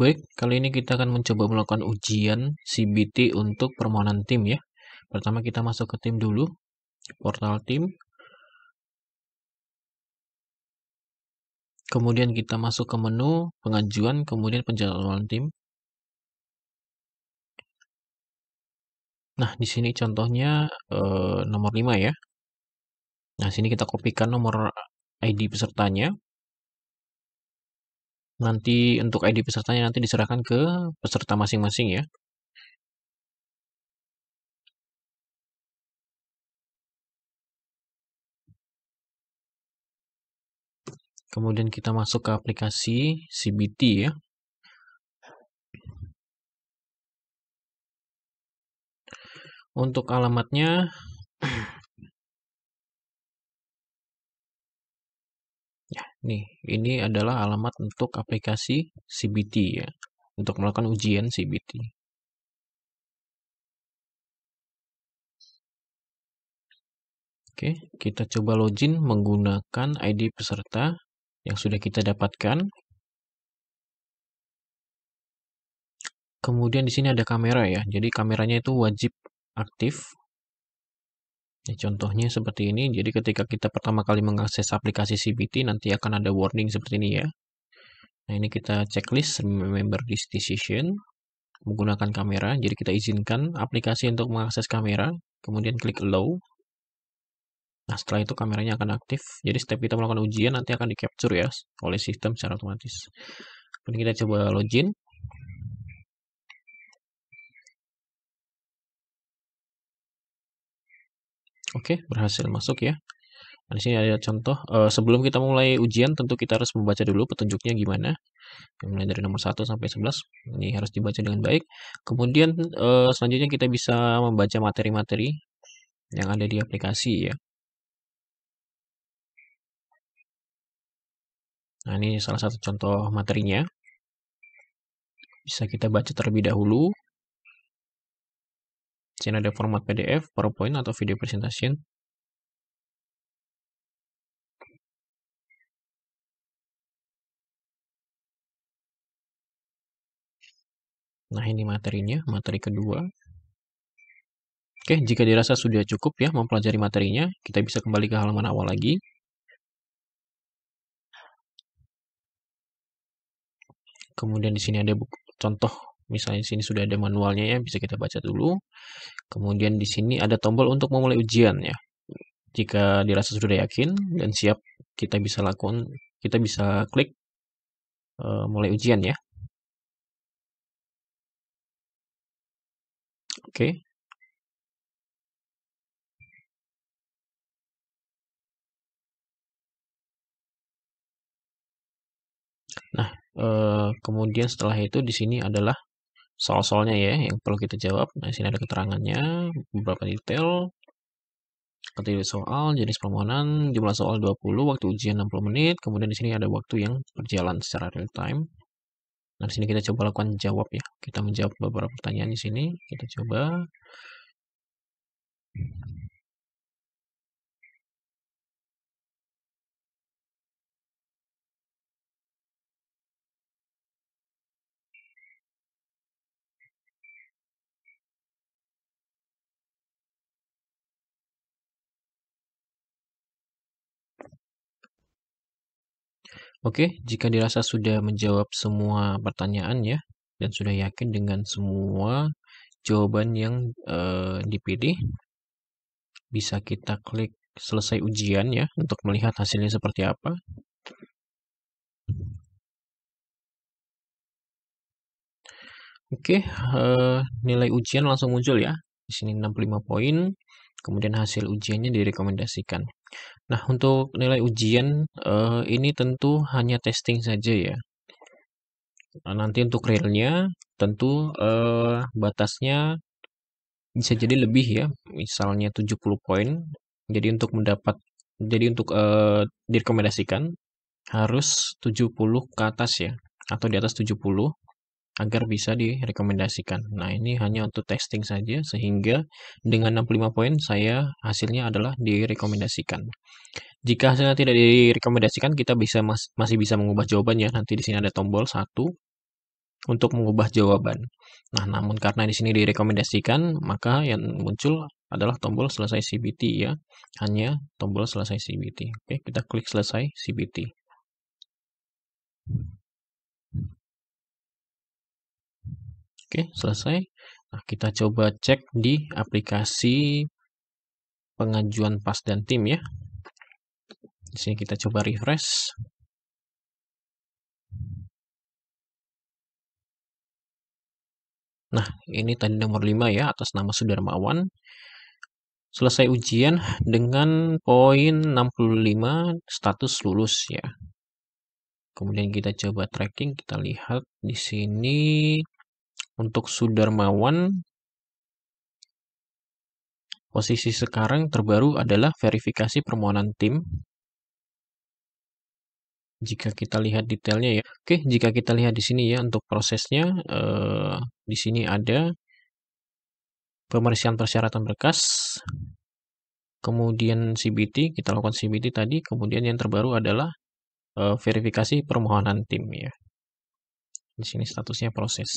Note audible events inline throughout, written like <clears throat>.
Baik, kali ini kita akan mencoba melakukan ujian CBT untuk permohonan tim ya. Pertama kita masuk ke tim dulu, portal tim. Kemudian kita masuk ke menu pengajuan, kemudian penjadwalan tim. Nah, di sini contohnya eh, nomor 5 ya. Nah, sini kita kopikan nomor ID pesertanya. Nanti untuk ID pesertanya nanti diserahkan ke peserta masing-masing ya. Kemudian kita masuk ke aplikasi CBT ya. Untuk alamatnya <clears throat> Nih, ini adalah alamat untuk aplikasi CBT ya, untuk melakukan ujian CBT. Oke, kita coba login menggunakan ID peserta yang sudah kita dapatkan. Kemudian di sini ada kamera ya, jadi kameranya itu wajib aktif Ya, contohnya seperti ini, jadi ketika kita pertama kali mengakses aplikasi CBT, nanti akan ada warning seperti ini ya. Nah ini kita checklist, remember this decision, menggunakan kamera, jadi kita izinkan aplikasi untuk mengakses kamera, kemudian klik allow. Nah setelah itu kameranya akan aktif, jadi setiap kita melakukan ujian nanti akan di-capture ya oleh sistem secara otomatis. Kemudian kita coba login, Oke, berhasil masuk ya. Nah, di sini ada contoh. Uh, sebelum kita mulai ujian, tentu kita harus membaca dulu petunjuknya gimana. Mulai dari nomor 1 sampai 11. Ini harus dibaca dengan baik. Kemudian uh, selanjutnya kita bisa membaca materi-materi yang ada di aplikasi ya. Nah, ini salah satu contoh materinya. Bisa kita baca terlebih dahulu, sini ada format PDF, PowerPoint, atau video presentation. Nah, ini materinya, materi kedua. Oke, jika dirasa sudah cukup ya mempelajari materinya, kita bisa kembali ke halaman awal lagi. Kemudian di sini ada buku, contoh Misalnya di sini sudah ada manualnya ya, bisa kita baca dulu. Kemudian di sini ada tombol untuk memulai ujian ya. Jika dirasa sudah yakin dan siap, kita bisa lakukan, kita bisa klik uh, mulai ujian ya. Oke. Okay. Nah, eh, kemudian setelah itu di sini adalah soal-soalnya ya yang perlu kita jawab. Nah, sini ada keterangannya, beberapa detail. Ketiga soal, jenis permohonan, jumlah soal 20, waktu ujian 60 menit, kemudian di sini ada waktu yang berjalan secara real time. Nah, di sini kita coba lakukan jawab ya. Kita menjawab beberapa pertanyaan di sini. Kita coba Oke, jika dirasa sudah menjawab semua pertanyaan ya, dan sudah yakin dengan semua jawaban yang uh, dipilih, bisa kita klik selesai ujian ya, untuk melihat hasilnya seperti apa. Oke, uh, nilai ujian langsung muncul ya. Di sini 65 poin, kemudian hasil ujiannya direkomendasikan. Nah, untuk nilai ujian eh, ini tentu hanya testing saja ya. Nah, nanti untuk realnya tentu eh, batasnya bisa jadi lebih ya, misalnya 70 poin. Jadi untuk mendapat jadi untuk eh, direkomendasikan harus 70 ke atas ya atau di atas 70 agar bisa direkomendasikan. Nah, ini hanya untuk testing saja sehingga dengan 65 poin saya hasilnya adalah direkomendasikan. Jika hasilnya tidak direkomendasikan, kita bisa mas masih bisa mengubah jawaban ya. Nanti di sini ada tombol 1 untuk mengubah jawaban. Nah, namun karena di sini direkomendasikan, maka yang muncul adalah tombol selesai CBT ya. Hanya tombol selesai CBT. Oke, kita klik selesai CBT. Oke, selesai. Nah, kita coba cek di aplikasi pengajuan pas dan tim ya. Di sini kita coba refresh. Nah, ini tadi nomor 5 ya, atas nama Sudarmawan. Selesai ujian dengan poin 65, status lulus ya. Kemudian kita coba tracking, kita lihat di sini untuk Sudarmawan, posisi sekarang terbaru adalah verifikasi permohonan tim. Jika kita lihat detailnya ya. Oke, jika kita lihat di sini ya untuk prosesnya, eh, di sini ada pemeriksaan persyaratan berkas, kemudian CBT, kita lakukan CBT tadi, kemudian yang terbaru adalah e, verifikasi permohonan tim ya di sini statusnya proses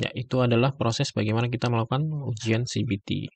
ya itu adalah proses bagaimana kita melakukan ujian CBT